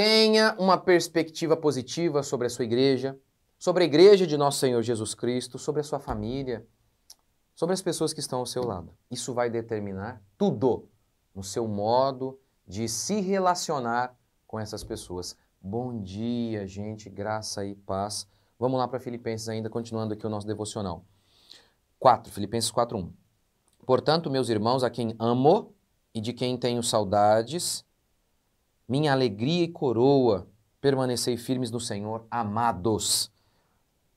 Tenha uma perspectiva positiva sobre a sua igreja, sobre a igreja de nosso Senhor Jesus Cristo, sobre a sua família, sobre as pessoas que estão ao seu lado. Isso vai determinar tudo no seu modo de se relacionar com essas pessoas. Bom dia, gente, graça e paz. Vamos lá para Filipenses ainda, continuando aqui o nosso devocional. 4, Filipenses 4:1. Portanto, meus irmãos, a quem amo e de quem tenho saudades, minha alegria e coroa, permanecei firmes no Senhor, amados.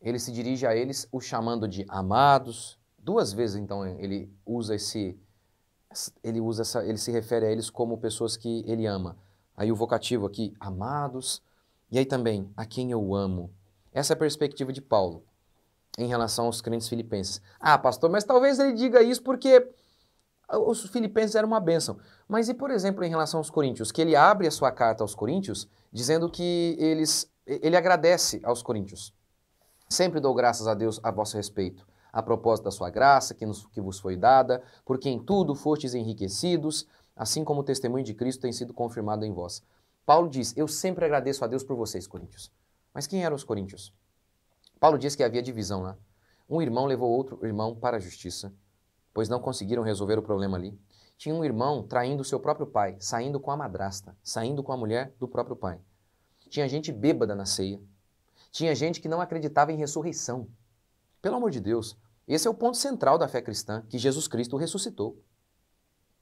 Ele se dirige a eles, o chamando de amados. Duas vezes, então, ele usa esse. Ele, usa essa, ele se refere a eles como pessoas que ele ama. Aí o vocativo aqui, amados. E aí também, a quem eu amo. Essa é a perspectiva de Paulo em relação aos crentes filipenses. Ah, pastor, mas talvez ele diga isso porque os filipenses eram uma bênção. Mas e, por exemplo, em relação aos coríntios, que ele abre a sua carta aos coríntios dizendo que eles, ele agradece aos coríntios. Sempre dou graças a Deus a vosso respeito, a propósito da sua graça que, nos, que vos foi dada, porque em tudo fostes enriquecidos, assim como o testemunho de Cristo tem sido confirmado em vós. Paulo diz: Eu sempre agradeço a Deus por vocês, coríntios. Mas quem eram os coríntios? Paulo diz que havia divisão lá. Né? Um irmão levou outro irmão para a justiça pois não conseguiram resolver o problema ali. Tinha um irmão traindo seu próprio pai, saindo com a madrasta, saindo com a mulher do próprio pai. Tinha gente bêbada na ceia. Tinha gente que não acreditava em ressurreição. Pelo amor de Deus, esse é o ponto central da fé cristã, que Jesus Cristo ressuscitou.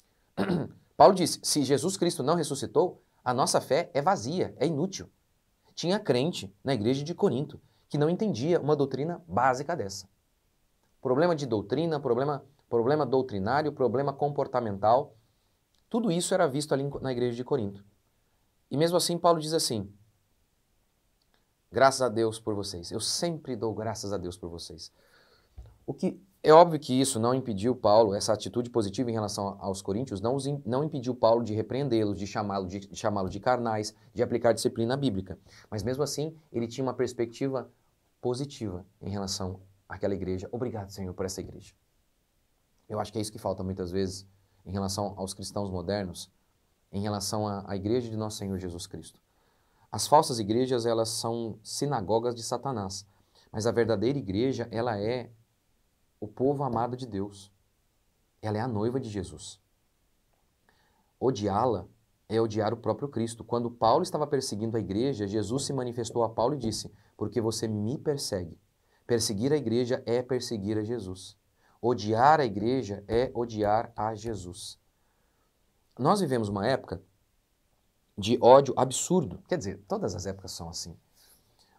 Paulo disse: se Jesus Cristo não ressuscitou, a nossa fé é vazia, é inútil. Tinha crente na igreja de Corinto que não entendia uma doutrina básica dessa. Problema de doutrina, problema problema doutrinário, problema comportamental. Tudo isso era visto ali na igreja de Corinto. E mesmo assim, Paulo diz assim: Graças a Deus por vocês. Eu sempre dou graças a Deus por vocês. O que é óbvio que isso não impediu Paulo, essa atitude positiva em relação aos coríntios, não, não impediu Paulo de repreendê-los, de chamá-los de, de, chamá de carnais, de aplicar disciplina bíblica. Mas mesmo assim, ele tinha uma perspectiva positiva em relação àquela igreja. Obrigado, Senhor, por essa igreja. Eu acho que é isso que falta muitas vezes em relação aos cristãos modernos, em relação à, à igreja de nosso Senhor Jesus Cristo. As falsas igrejas, elas são sinagogas de Satanás, mas a verdadeira igreja, ela é o povo amado de Deus. Ela é a noiva de Jesus. Odiá-la é odiar o próprio Cristo. Quando Paulo estava perseguindo a igreja, Jesus se manifestou a Paulo e disse: Porque você me persegue. Perseguir a igreja é perseguir a Jesus. Odiar a igreja é odiar a Jesus. Nós vivemos uma época de ódio absurdo. Quer dizer, todas as épocas são assim.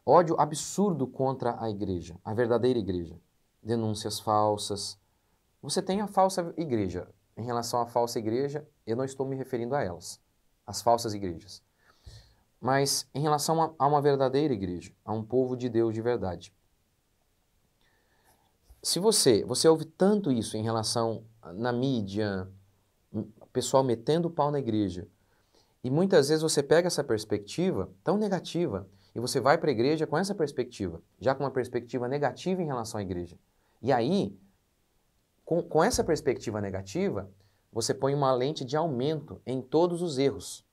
Ódio absurdo contra a igreja, a verdadeira igreja. Denúncias falsas. Você tem a falsa igreja. Em relação à falsa igreja, eu não estou me referindo a elas, as falsas igrejas. Mas em relação a uma verdadeira igreja, a um povo de Deus de verdade se você, você ouve tanto isso em relação na mídia, hum, pessoal metendo o pau na igreja, e muitas vezes você pega essa perspectiva tão negativa e você vai para a igreja com essa perspectiva, já com uma perspectiva negativa em relação à igreja. E aí, com, com essa perspectiva negativa, você põe uma lente de aumento em todos os erros.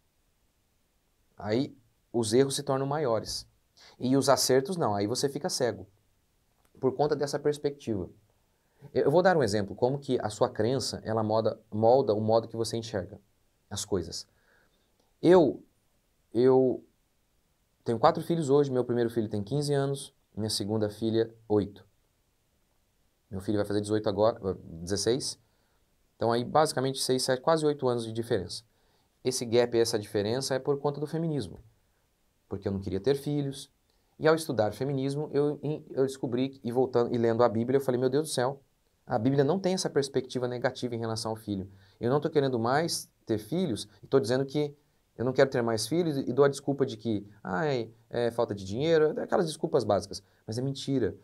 Aí os erros se tornam maiores. E os acertos não, aí você fica cego por conta dessa perspectiva. Eu vou dar um exemplo, como que a sua crença, ela molda, molda o modo que você enxerga as coisas. Eu, eu tenho quatro filhos hoje, meu primeiro filho tem 15 anos, minha segunda filha, 8. Meu filho vai fazer 18 agora, 16. Então aí basicamente 6, 7, quase 8 anos de diferença. Esse gap, essa diferença é por conta do feminismo. Porque eu não queria ter filhos, e ao estudar feminismo, eu, eu descobri, e voltando e lendo a Bíblia, eu falei, meu Deus do céu, a Bíblia não tem essa perspectiva negativa em relação ao filho. Eu não estou querendo mais ter filhos, estou dizendo que eu não quero ter mais filhos e dou a desculpa de que, ai, é falta de dinheiro, é aquelas desculpas básicas. Mas é mentira.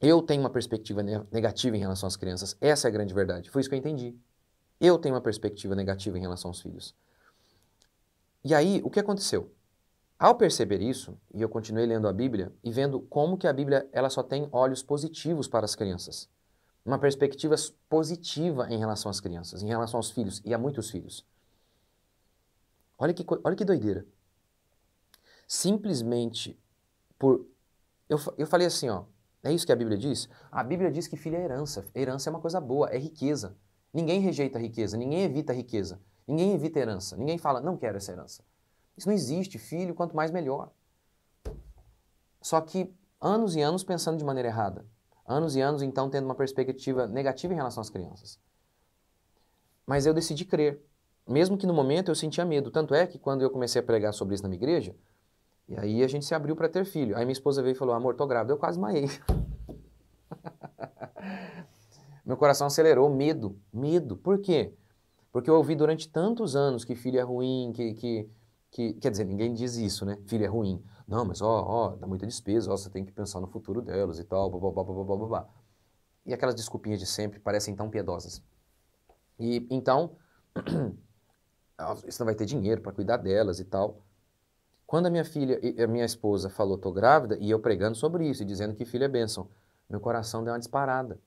Eu tenho uma perspectiva negativa em relação às crianças. Essa é a grande verdade. Foi isso que eu entendi. Eu tenho uma perspectiva negativa em relação aos filhos. E aí, o que aconteceu? Ao perceber isso, e eu continuei lendo a Bíblia e vendo como que a Bíblia ela só tem olhos positivos para as crianças, uma perspectiva positiva em relação às crianças, em relação aos filhos e a muitos filhos. Olha que, olha que doideira. Simplesmente por. Eu, eu falei assim, ó. É isso que a Bíblia diz? A Bíblia diz que filho é herança. Herança é uma coisa boa, é riqueza. Ninguém rejeita a riqueza, ninguém evita a riqueza, ninguém evita a herança, ninguém fala, não quero essa herança. Isso não existe, filho, quanto mais melhor. Só que anos e anos pensando de maneira errada. Anos e anos, então, tendo uma perspectiva negativa em relação às crianças. Mas eu decidi crer. Mesmo que no momento eu sentia medo. Tanto é que quando eu comecei a pregar sobre isso na minha igreja, e aí a gente se abriu para ter filho. Aí minha esposa veio e falou: Amor, tô grávida. Eu quase maiei. Meu coração acelerou, medo, medo. Por quê? Porque eu ouvi durante tantos anos que filho é ruim, que, que que, quer dizer, ninguém diz isso, né? Filho é ruim. Não, mas ó, ó, dá muita despesa, ó, você tem que pensar no futuro delas e tal, blá, blá, blá. E aquelas desculpinhas de sempre parecem tão piedosas. E então, você não vai ter dinheiro para cuidar delas e tal. Quando a minha filha, a minha esposa falou, tô grávida, e eu pregando sobre isso e dizendo que filha é bênção, meu coração deu uma disparada.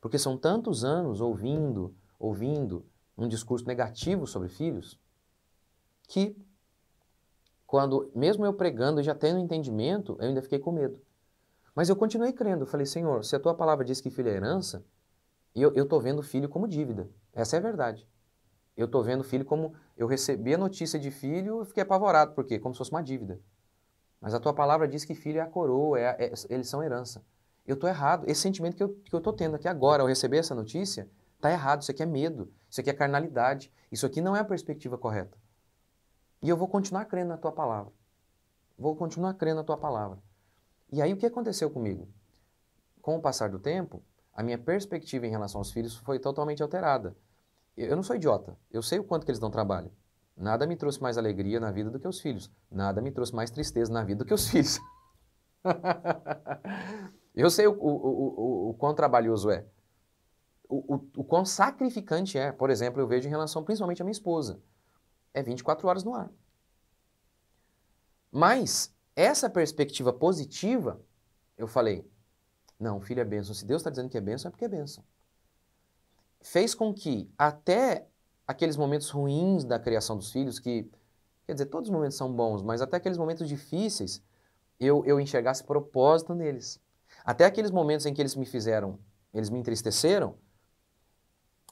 Porque são tantos anos ouvindo, ouvindo um discurso negativo sobre filhos, que quando, mesmo eu pregando e já tendo entendimento, eu ainda fiquei com medo. Mas eu continuei crendo. falei, Senhor, se a tua palavra diz que filho é herança, eu estou vendo filho como dívida. Essa é a verdade. Eu estou vendo filho como. Eu recebi a notícia de filho e fiquei apavorado, porque como se fosse uma dívida. Mas a tua palavra diz que filho é a coroa, é, é, eles são herança. Eu estou errado. Esse sentimento que eu estou que eu tô tendo aqui agora, ao receber essa notícia, está errado. Isso aqui é medo, isso aqui é carnalidade, isso aqui não é a perspectiva correta. E eu vou continuar crendo na tua palavra. Vou continuar crendo na tua palavra. E aí o que aconteceu comigo? Com o passar do tempo, a minha perspectiva em relação aos filhos foi totalmente alterada. Eu não sou idiota, eu sei o quanto que eles dão trabalho. Nada me trouxe mais alegria na vida do que os filhos. Nada me trouxe mais tristeza na vida do que os filhos. eu sei o, o, o, o, quão trabalhoso é. O, o, o quão sacrificante é. Por exemplo, eu vejo em relação principalmente à minha esposa é 24 horas no ar. Mas essa perspectiva positiva, eu falei, não, filho é benção. Se Deus está dizendo que é benção é porque é benção. Fez com que até aqueles momentos ruins da criação dos filhos, que, quer dizer, todos os momentos são bons, mas até aqueles momentos difíceis, eu, eu enxergasse propósito neles. Até aqueles momentos em que eles me fizeram, eles me entristeceram,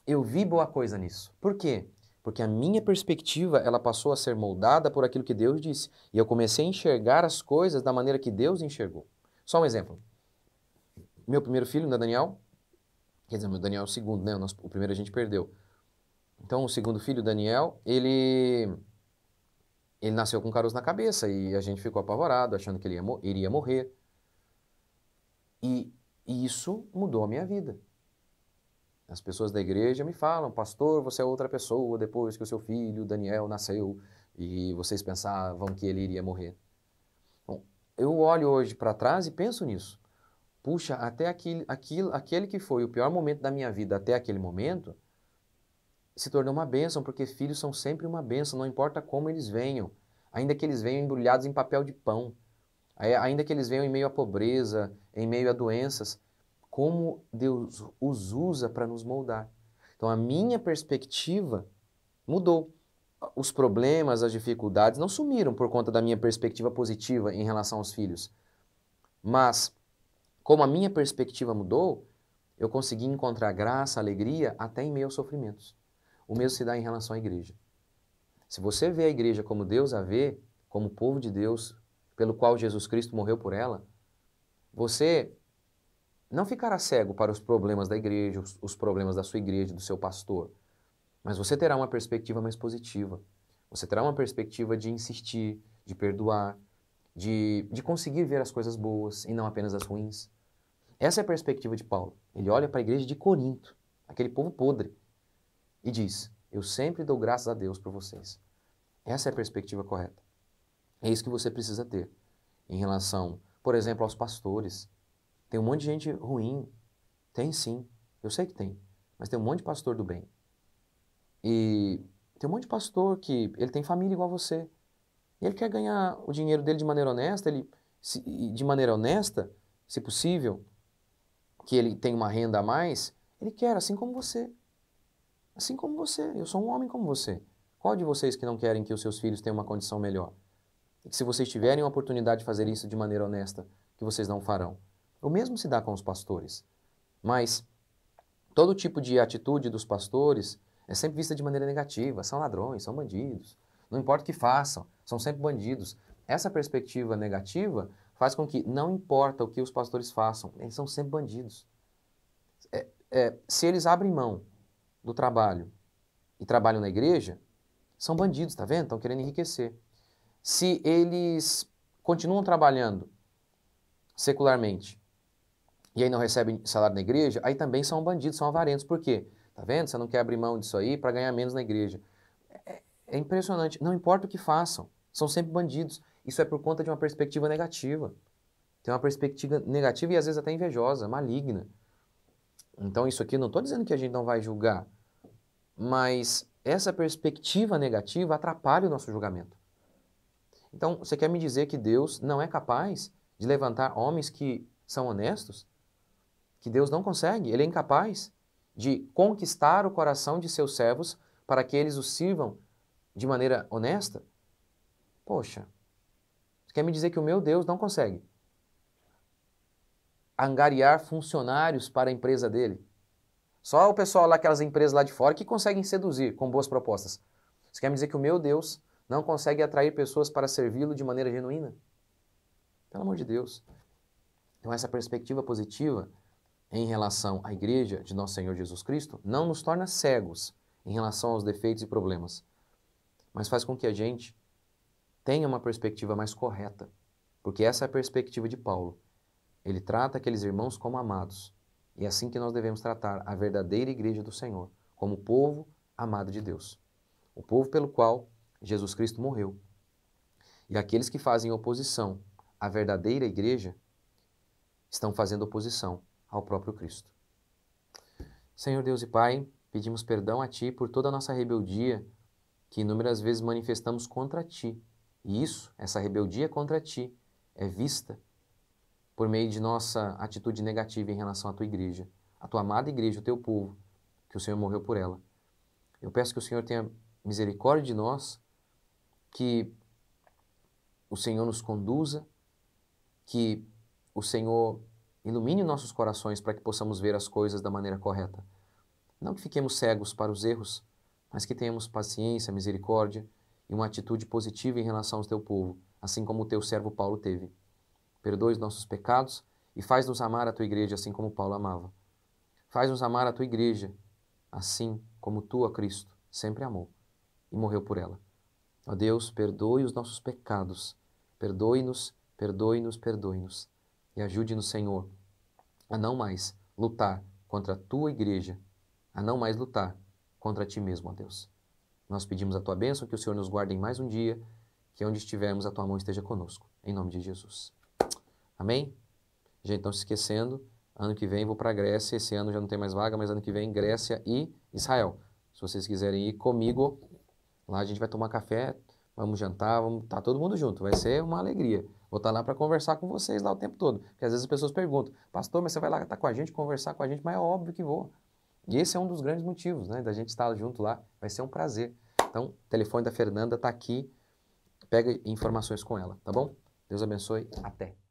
eu vi boa coisa nisso. Por quê? porque a minha perspectiva ela passou a ser moldada por aquilo que Deus disse e eu comecei a enxergar as coisas da maneira que Deus enxergou. Só um exemplo. Meu primeiro filho, né, Daniel? Quer dizer, meu Daniel é o segundo, né? O, nosso, o primeiro a gente perdeu. Então, o segundo filho, Daniel, ele ele nasceu com caroço na cabeça e a gente ficou apavorado, achando que ele ia, iria morrer. E, e isso mudou a minha vida. As pessoas da igreja me falam, pastor, você é outra pessoa depois que o seu filho Daniel nasceu e vocês pensavam que ele iria morrer. Bom, eu olho hoje para trás e penso nisso. Puxa, até aquele, aquele, aquele que foi o pior momento da minha vida até aquele momento se tornou uma bênção, porque filhos são sempre uma bênção, não importa como eles venham, ainda que eles venham embrulhados em papel de pão, ainda que eles venham em meio à pobreza, em meio a doenças como Deus os usa para nos moldar. Então a minha perspectiva mudou. Os problemas, as dificuldades não sumiram por conta da minha perspectiva positiva em relação aos filhos. Mas como a minha perspectiva mudou, eu consegui encontrar graça, alegria até em meio aos sofrimentos. O mesmo se dá em relação à igreja. Se você vê a igreja como Deus a vê, como povo de Deus, pelo qual Jesus Cristo morreu por ela, você não ficará cego para os problemas da igreja, os, os problemas da sua igreja, do seu pastor, mas você terá uma perspectiva mais positiva. Você terá uma perspectiva de insistir, de perdoar, de, de conseguir ver as coisas boas e não apenas as ruins. Essa é a perspectiva de Paulo. Ele olha para a igreja de Corinto, aquele povo podre, e diz: Eu sempre dou graças a Deus por vocês. Essa é a perspectiva correta. É isso que você precisa ter em relação, por exemplo, aos pastores, tem um monte de gente ruim. Tem sim. Eu sei que tem. Mas tem um monte de pastor do bem. E tem um monte de pastor que ele tem família igual você. E ele quer ganhar o dinheiro dele de maneira honesta, ele se, de maneira honesta, se possível, que ele tem uma renda a mais, ele quer assim como você. Assim como você, eu sou um homem como você. Qual de vocês que não querem que os seus filhos tenham uma condição melhor? E que se vocês tiverem a oportunidade de fazer isso de maneira honesta, que vocês não farão. O mesmo se dá com os pastores. Mas todo tipo de atitude dos pastores é sempre vista de maneira negativa. São ladrões, são bandidos. Não importa o que façam, são sempre bandidos. Essa perspectiva negativa faz com que não importa o que os pastores façam, eles são sempre bandidos. É, é, se eles abrem mão do trabalho e trabalham na igreja, são bandidos, tá vendo? Estão querendo enriquecer. Se eles continuam trabalhando secularmente e aí não recebe salário na igreja, aí também são bandidos, são avarentos. Por quê? Tá vendo? Você não quer abrir mão disso aí para ganhar menos na igreja. É, é impressionante. Não importa o que façam, são sempre bandidos. Isso é por conta de uma perspectiva negativa. Tem uma perspectiva negativa e às vezes até invejosa, maligna. Então, isso aqui não estou dizendo que a gente não vai julgar, mas essa perspectiva negativa atrapalha o nosso julgamento. Então, você quer me dizer que Deus não é capaz de levantar homens que são honestos? que Deus não consegue, ele é incapaz de conquistar o coração de seus servos para que eles o sirvam de maneira honesta? Poxa, quer me dizer que o meu Deus não consegue angariar funcionários para a empresa dele? Só o pessoal lá, aquelas empresas lá de fora que conseguem seduzir com boas propostas. Você quer me dizer que o meu Deus não consegue atrair pessoas para servi-lo de maneira genuína? Pelo amor de Deus. Então, essa perspectiva positiva em relação à igreja de nosso Senhor Jesus Cristo não nos torna cegos em relação aos defeitos e problemas, mas faz com que a gente tenha uma perspectiva mais correta, porque essa é a perspectiva de Paulo. Ele trata aqueles irmãos como amados, e é assim que nós devemos tratar a verdadeira igreja do Senhor, como povo amado de Deus, o povo pelo qual Jesus Cristo morreu. E aqueles que fazem oposição à verdadeira igreja estão fazendo oposição ao próprio Cristo. Senhor Deus e Pai, pedimos perdão a Ti por toda a nossa rebeldia que inúmeras vezes manifestamos contra Ti. E isso, essa rebeldia contra Ti, é vista por meio de nossa atitude negativa em relação à Tua igreja, à Tua amada igreja, o Teu povo, que o Senhor morreu por ela. Eu peço que o Senhor tenha misericórdia de nós, que o Senhor nos conduza, que o Senhor Ilumine nossos corações para que possamos ver as coisas da maneira correta. Não que fiquemos cegos para os erros, mas que tenhamos paciência, misericórdia e uma atitude positiva em relação ao teu povo, assim como o teu servo Paulo teve. Perdoe os nossos pecados e faz-nos amar a tua igreja assim como Paulo amava. Faz-nos amar a tua igreja assim como tu, a Cristo, sempre amou e morreu por ela. Ó Deus, perdoe os nossos pecados, perdoe-nos, perdoe-nos, perdoe-nos e ajude-nos, Senhor, a não mais lutar contra a tua igreja, a não mais lutar contra ti mesmo, ó Deus. Nós pedimos a tua bênção, que o Senhor nos guarde em mais um dia, que onde estivermos a tua mão esteja conosco, em nome de Jesus. Amém? Já então se esquecendo, ano que vem vou para a Grécia, esse ano já não tem mais vaga, mas ano que vem Grécia e Israel. Se vocês quiserem ir comigo, lá a gente vai tomar café, vamos jantar, vamos estar tá todo mundo junto, vai ser uma alegria. Vou estar tá lá para conversar com vocês lá o tempo todo. Porque às vezes as pessoas perguntam, pastor, mas você vai lá estar tá com a gente, conversar com a gente, mas é óbvio que vou. E esse é um dos grandes motivos, né, da gente estar junto lá. Vai ser um prazer. Então, o telefone da Fernanda está aqui. Pega informações com ela, tá bom? Deus abençoe. Até.